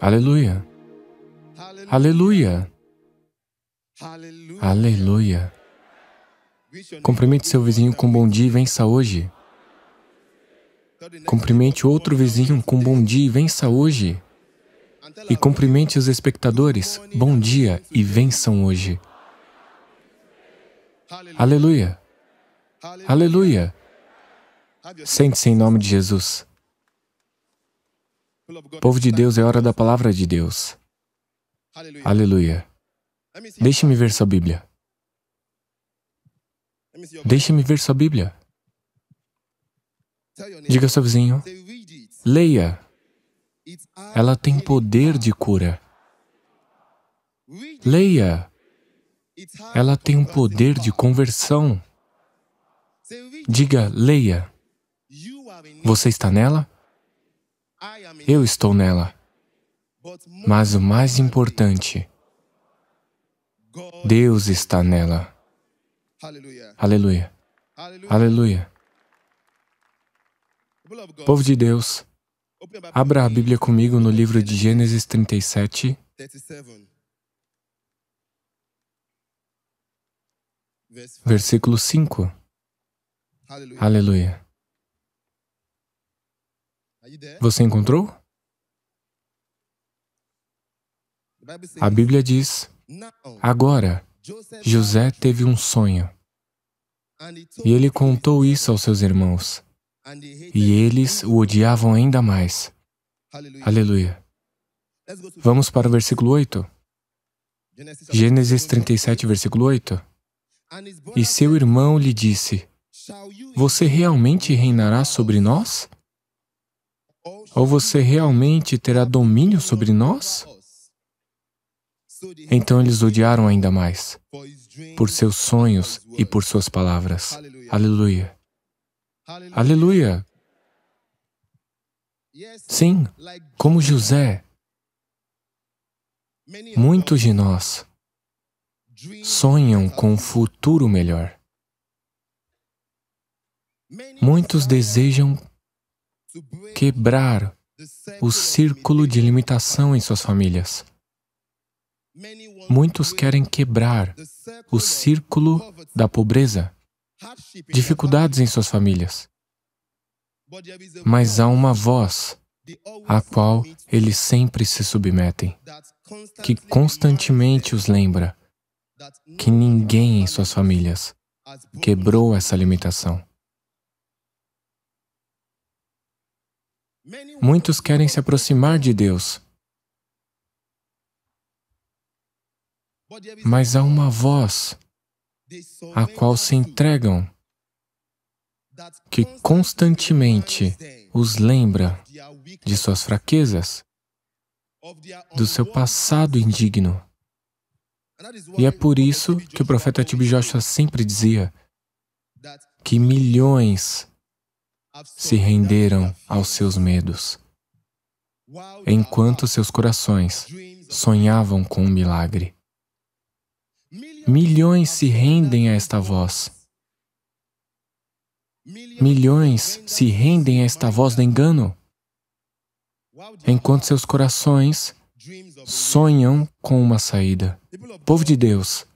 Aleluia. Aleluia. Aleluia. Cumprimente seu vizinho com bom dia e vença hoje. Cumprimente outro vizinho com bom dia e vença hoje. E cumprimente os espectadores, bom dia e vençam hoje. Aleluia. Aleluia. Sente-se em nome de Jesus. Povo de Deus, é hora da palavra de Deus. Aleluia. Deixe-me ver sua Bíblia. Deixe-me ver sua Bíblia. Diga ao seu vizinho, leia. Ela tem poder de cura. Leia. Ela tem um poder de conversão. Diga, leia. Você está nela? Eu estou nela. Mas o mais importante, Deus está nela. Aleluia. Aleluia. Povo de Deus, abra a Bíblia comigo no livro de Gênesis 37, versículo 5. Aleluia. Você encontrou? A Bíblia diz: Agora, José teve um sonho. E ele contou isso aos seus irmãos. E eles o odiavam ainda mais. Aleluia. Vamos para o versículo 8. Gênesis 37, versículo 8. E seu irmão lhe disse: Você realmente reinará sobre nós? Ou você realmente terá domínio sobre nós? Então eles odiaram ainda mais por seus sonhos e por suas palavras. Aleluia. Aleluia. Sim, como José, muitos de nós sonham com um futuro melhor. Muitos desejam quebrar o círculo de limitação em suas famílias. Muitos querem quebrar o círculo da pobreza, dificuldades em suas famílias. Mas há uma voz à qual eles sempre se submetem, que constantemente os lembra que ninguém em suas famílias quebrou essa limitação. Muitos querem se aproximar de Deus, mas há uma voz a qual se entregam que constantemente os lembra de suas fraquezas, do seu passado indigno. E é por isso que o profeta Tibi Joshua sempre dizia que milhões se renderam aos seus medos, enquanto seus corações sonhavam com um milagre. Milhões se rendem a esta voz. Milhões se rendem a esta voz do engano, enquanto seus corações sonham com uma saída. Povo de Deus,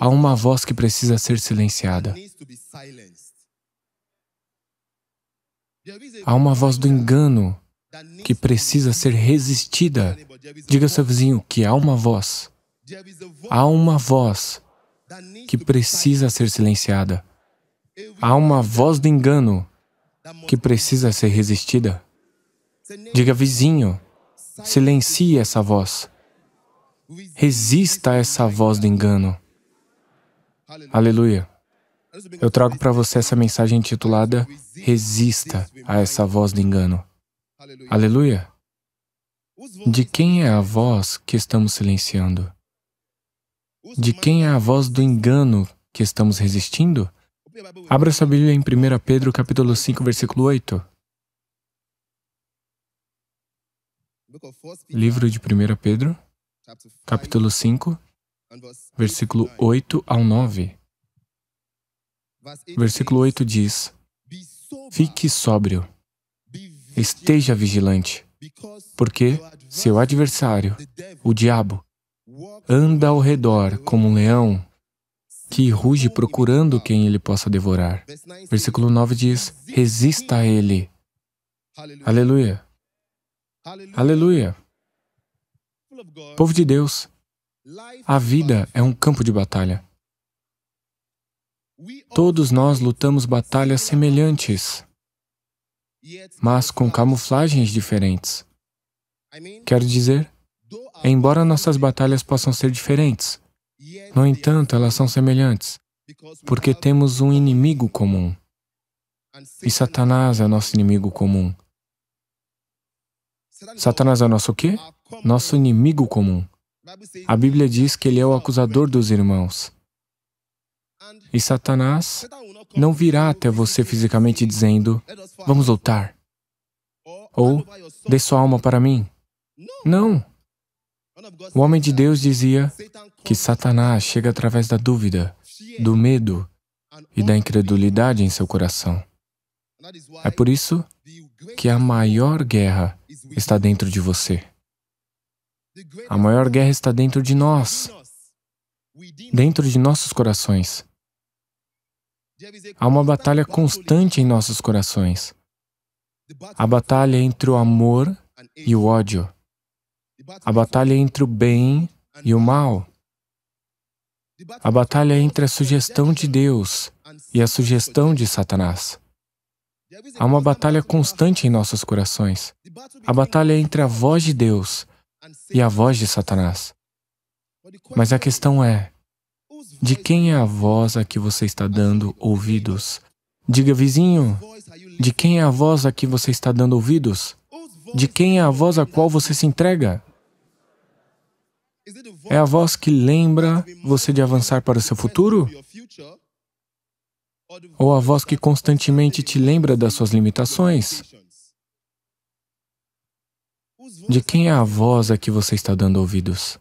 há uma voz que precisa ser silenciada. Há uma voz do engano que precisa ser resistida. Diga ao seu vizinho que há uma voz. Há uma voz que precisa ser silenciada. Há uma voz do engano que precisa ser resistida. Diga, vizinho, silencie essa voz. Resista a essa voz do engano. Aleluia. Eu trago para você essa mensagem intitulada Resista a essa voz do engano. Aleluia! De quem é a voz que estamos silenciando? De quem é a voz do engano que estamos resistindo? Abra sua Bíblia em 1 Pedro capítulo 5, versículo 8. Livro de 1 Pedro, capítulo 5, versículo 8 ao 9. Versículo 8 diz: Fique sóbrio, esteja vigilante, porque seu adversário, o diabo, anda ao redor como um leão que ruge procurando quem ele possa devorar. Versículo 9 diz: Resista a ele. Aleluia. Aleluia. Povo de Deus, a vida é um campo de batalha. Todos nós lutamos batalhas semelhantes, mas com camuflagens diferentes. Quero dizer, embora nossas batalhas possam ser diferentes, no entanto, elas são semelhantes, porque temos um inimigo comum. E Satanás é nosso inimigo comum. Satanás é nosso quê? Nosso inimigo comum. A Bíblia diz que ele é o acusador dos irmãos. E Satanás não virá até você fisicamente dizendo: Vamos lutar. Ou dê sua alma para mim. Não. O homem de Deus dizia que Satanás chega através da dúvida, do medo e da incredulidade em seu coração. É por isso que a maior guerra está dentro de você. A maior guerra está dentro de nós, dentro de nossos corações. Há uma tá batalha constante em nossos corações. A batalha entre o amor e o ódio. A batalha entre o bem e o mal. A batalha entre a sugestão de Deus e a sugestão de Satanás. Há uma batalha constante em nossos corações. A batalha entre a voz de Deus e a voz de Satanás. Mas a questão é: de quem é a voz a que você está dando ouvidos? Diga, vizinho, de quem é a voz a que você está dando ouvidos? De quem é a voz a qual você se entrega? É a voz que lembra você de avançar para o seu futuro? Ou a voz que constantemente te lembra das suas limitações? De quem é a voz a que você está dando ouvidos?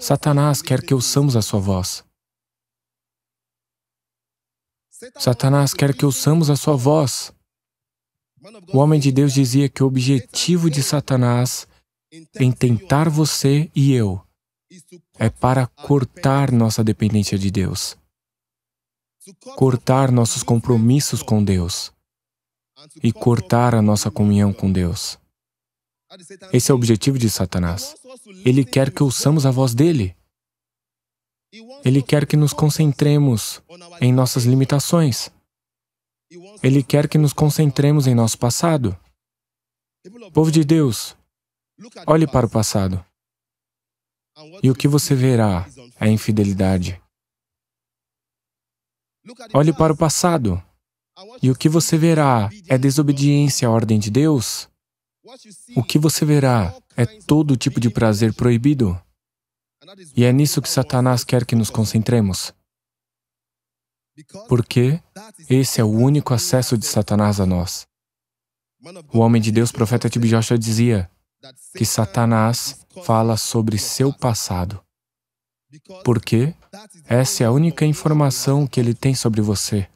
Satanás quer que ouçamos a sua voz. Satanás quer que ouçamos a sua voz. O homem de Deus dizia que o objetivo de Satanás em tentar você e eu é para cortar nossa dependência de Deus, cortar nossos compromissos com Deus e cortar a nossa comunhão com Deus. Esse é o objetivo de Satanás. Ele quer que ouçamos a voz dele. Ele quer que nos concentremos em nossas limitações. Ele quer que nos concentremos em nosso passado. Povo de Deus, olhe para o passado. E o que você verá é infidelidade. Olhe para o passado. E o que você verá é desobediência à ordem de Deus. O que você verá é todo tipo de prazer proibido. E é nisso que Satanás quer que nos concentremos. Porque esse é o único acesso de Satanás a nós. O homem de Deus, profeta Tib Joshua, dizia que Satanás fala sobre seu passado. Porque essa é a única informação que ele tem sobre você.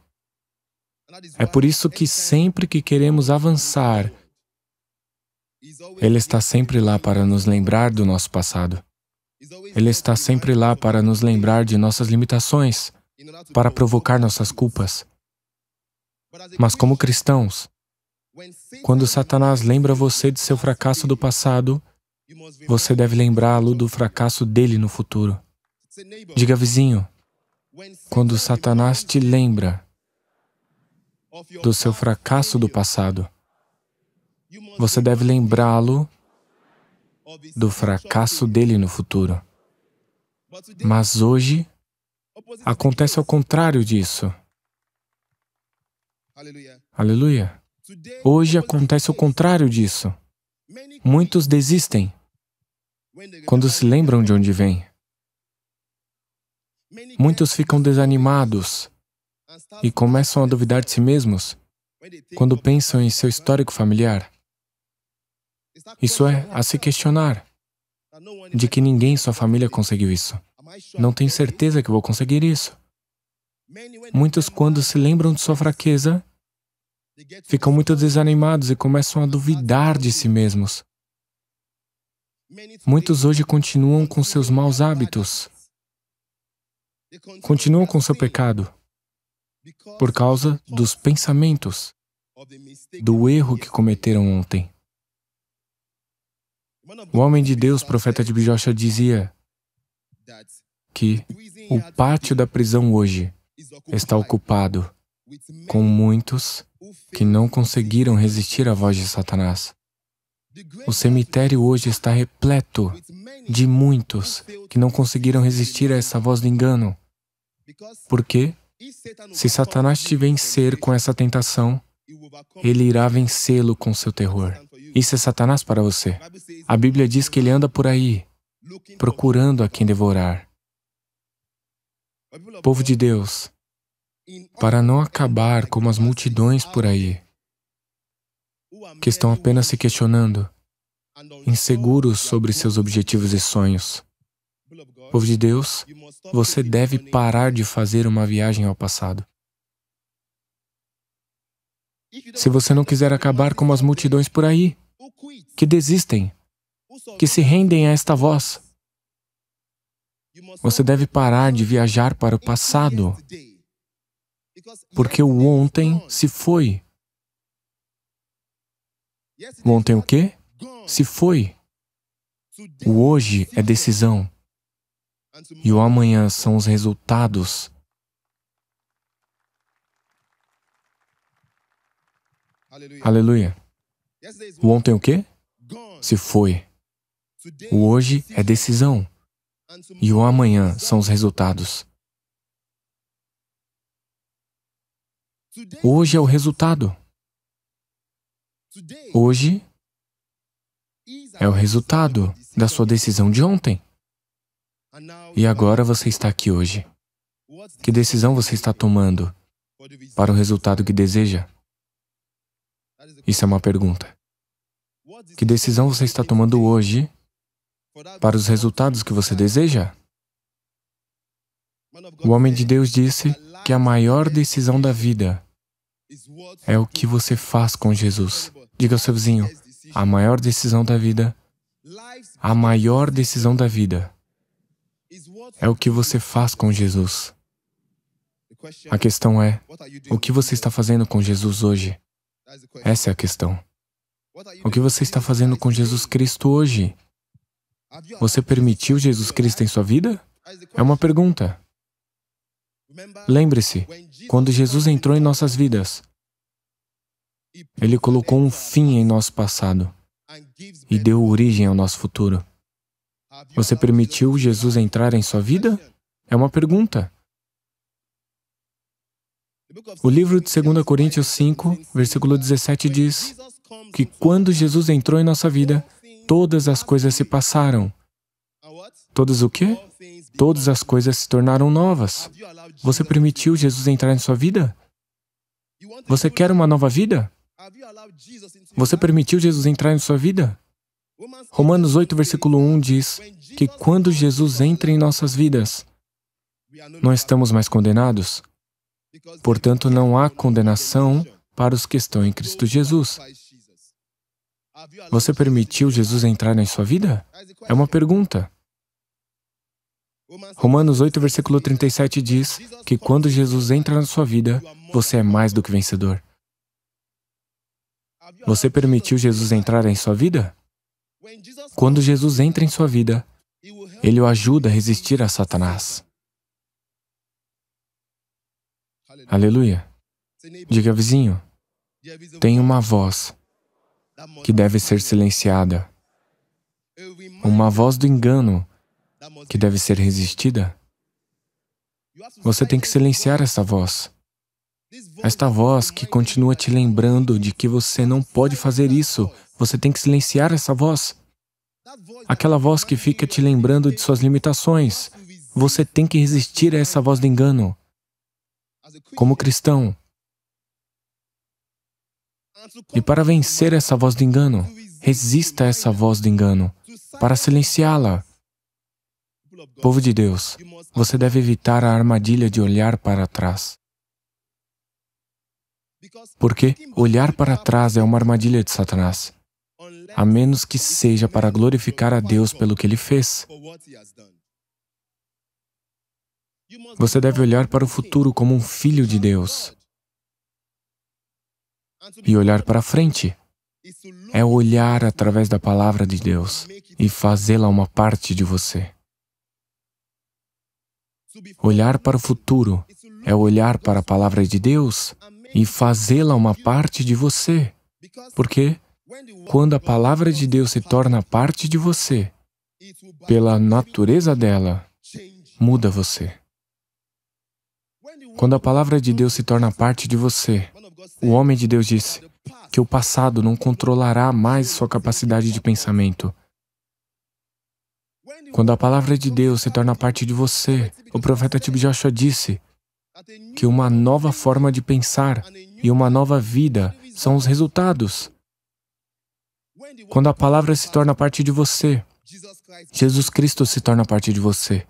É por isso que sempre que queremos avançar, ele está sempre lá para nos lembrar do nosso passado. Ele está sempre lá para nos lembrar de nossas limitações, para provocar nossas culpas. Mas, como cristãos, quando Satanás lembra você de seu fracasso do passado, você deve lembrá-lo do fracasso dele no futuro. Diga, vizinho, quando Satanás te lembra do seu fracasso do passado, você deve lembrá-lo do fracasso dele no futuro. Mas hoje acontece ao contrário disso. Aleluia. Hoje acontece o contrário disso. Muitos desistem quando se lembram de onde vêm. Muitos ficam desanimados e começam a duvidar de si mesmos quando pensam em seu histórico familiar. Isso é, a se questionar de que ninguém em sua família conseguiu isso. Não tenho certeza que vou conseguir isso. Muitos, quando se lembram de sua fraqueza, ficam muito desanimados e começam a duvidar de si mesmos. Muitos hoje continuam com seus maus hábitos, continuam com seu pecado por causa dos pensamentos, do erro que cometeram ontem. O homem de Deus, profeta de Bijocha, dizia que o pátio da prisão hoje está ocupado com muitos que não conseguiram resistir à voz de Satanás. O cemitério hoje está repleto de muitos que não conseguiram resistir a essa voz do engano. Porque, se Satanás te vencer com essa tentação, ele irá vencê-lo com seu terror. Isso é Satanás para você. A Bíblia diz que ele anda por aí, procurando a quem devorar. Povo de Deus, para não acabar como as multidões por aí, que estão apenas se questionando, inseguros sobre seus objetivos e sonhos. Povo de Deus, você deve parar de fazer uma viagem ao passado. Se você não quiser acabar como as multidões por aí, que desistem, que se rendem a esta voz. Você deve parar de viajar para o passado, porque o ontem se foi. O ontem o quê? Se foi. O hoje é decisão. E o amanhã são os resultados. Aleluia. O ontem é o quê? Se foi. O hoje é decisão. E o amanhã são os resultados. Hoje é o resultado. Hoje é o resultado da sua decisão de ontem. E agora você está aqui hoje. Que decisão você está tomando para o resultado que deseja? Isso é uma pergunta. Que decisão você está tomando hoje para os resultados que você deseja? O homem de Deus disse que a maior decisão da vida é o que você faz com Jesus. Diga ao seu vizinho, a maior decisão da vida, a maior decisão da vida é o que você faz com Jesus. A questão é, o que você está fazendo com Jesus hoje? Essa é a questão. O que você está fazendo com Jesus Cristo hoje? Você permitiu Jesus Cristo em sua vida? É uma pergunta. Lembre-se, quando Jesus entrou em nossas vidas, ele colocou um fim em nosso passado e deu origem ao nosso futuro. Você permitiu Jesus entrar em sua vida? É uma pergunta. O livro de 2 Coríntios 5, versículo 17 diz que quando Jesus entrou em nossa vida, todas as coisas se passaram. Todas o quê? Todas as coisas se tornaram novas. Você permitiu Jesus entrar em sua vida? Você quer uma nova vida? Você permitiu Jesus entrar em sua vida? Romanos 8, versículo 1 diz que quando Jesus entra em nossas vidas, não estamos mais condenados, Portanto, não há condenação para os que estão em Cristo Jesus. Você permitiu Jesus entrar em sua vida? É uma pergunta. Romanos 8, versículo 37 diz que quando Jesus entra na sua vida, você é mais do que vencedor. Você permitiu Jesus entrar em sua vida? Quando Jesus entra em sua vida, ele o ajuda a resistir a Satanás. Aleluia. Diga, vizinho, tem uma voz que deve ser silenciada, uma voz do engano que deve ser resistida. Você tem que silenciar essa voz. Esta voz que continua te lembrando de que você não pode fazer isso, você tem que silenciar essa voz. Aquela voz que fica te lembrando de suas limitações, você tem que resistir a essa voz do engano como cristão. E para vencer essa voz do engano, resista a essa voz do engano, para silenciá-la. Povo de Deus, você deve evitar a armadilha de olhar para trás. Porque olhar para trás é uma armadilha de Satanás, a menos que seja para glorificar a Deus pelo que ele fez. Você deve olhar para o futuro como um filho de Deus e olhar para frente. É olhar através da palavra de Deus e fazê-la uma parte de você. Olhar para o futuro é olhar para a palavra de Deus e fazê-la uma parte de você. Porque quando a palavra de Deus se torna parte de você, pela natureza dela, muda você. Quando a palavra de Deus se torna parte de você, o homem de Deus disse que o passado não controlará mais sua capacidade de pensamento. Quando a palavra de Deus se torna parte de você, o profeta Tib Joshua disse que uma nova forma de pensar e uma nova vida são os resultados. Quando a palavra se torna parte de você, Jesus Cristo se torna parte de você,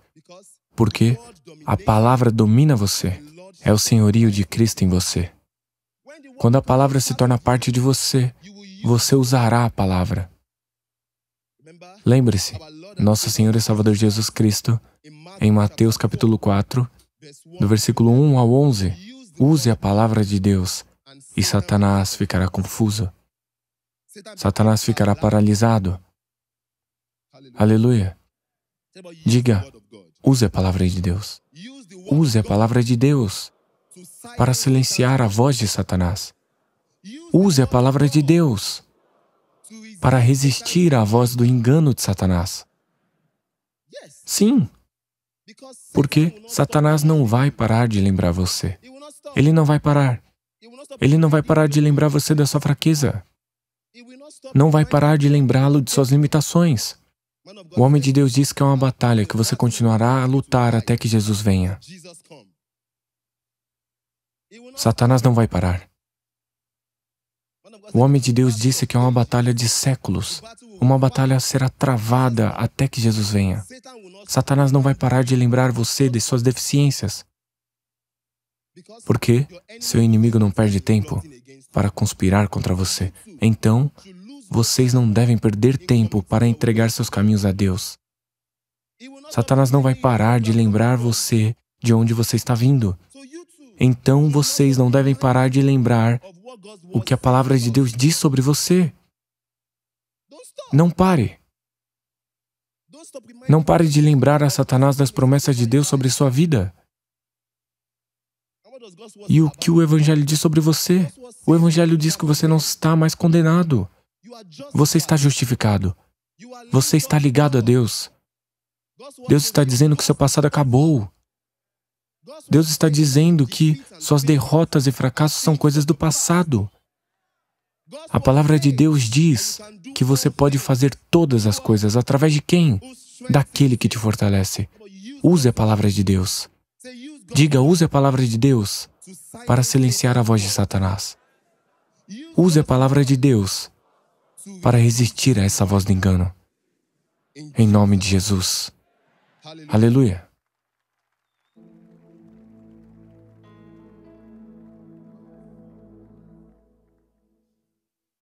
porque a palavra domina você é o senhorio de Cristo em você. Quando a palavra se torna parte de você, você usará a palavra. Lembre-se, nosso Senhor e Salvador Jesus Cristo, em Mateus capítulo 4, do versículo 1 ao 11, use a palavra de Deus e Satanás ficará confuso. Satanás ficará paralisado. Aleluia. Diga, use a palavra de Deus. Use a palavra de Deus para silenciar a voz de Satanás. Use a palavra de Deus para resistir à voz do engano de Satanás. Sim, porque Satanás não vai parar de lembrar você. Ele não vai parar. Ele não vai parar de lembrar você da sua fraqueza. Não vai parar de lembrá-lo de suas limitações. O homem de Deus diz que é uma batalha que você continuará a lutar até que Jesus venha. Satanás não vai parar. O homem de Deus disse que é uma batalha de séculos. Uma batalha será travada até que Jesus venha. Satanás não vai parar de lembrar você de suas deficiências. Porque seu inimigo não perde tempo para conspirar contra você. Então, vocês não devem perder tempo para entregar seus caminhos a Deus. Satanás não vai parar de lembrar você de onde você está vindo. Então vocês não devem parar de lembrar o que a palavra de Deus diz sobre você. Não pare. Não pare de lembrar a Satanás das promessas de Deus sobre sua vida. E o que o Evangelho diz sobre você? O Evangelho diz que você não está mais condenado. Você está justificado. Você está ligado a Deus. Deus está dizendo que seu passado acabou. Deus está dizendo que suas derrotas e fracassos são coisas do passado. A palavra de Deus diz que você pode fazer todas as coisas através de quem? Daquele que te fortalece. Use a palavra de Deus. Diga, use a palavra de Deus para silenciar a voz de Satanás. Use a palavra de Deus para resistir a essa voz do engano. Em nome de Jesus. Aleluia.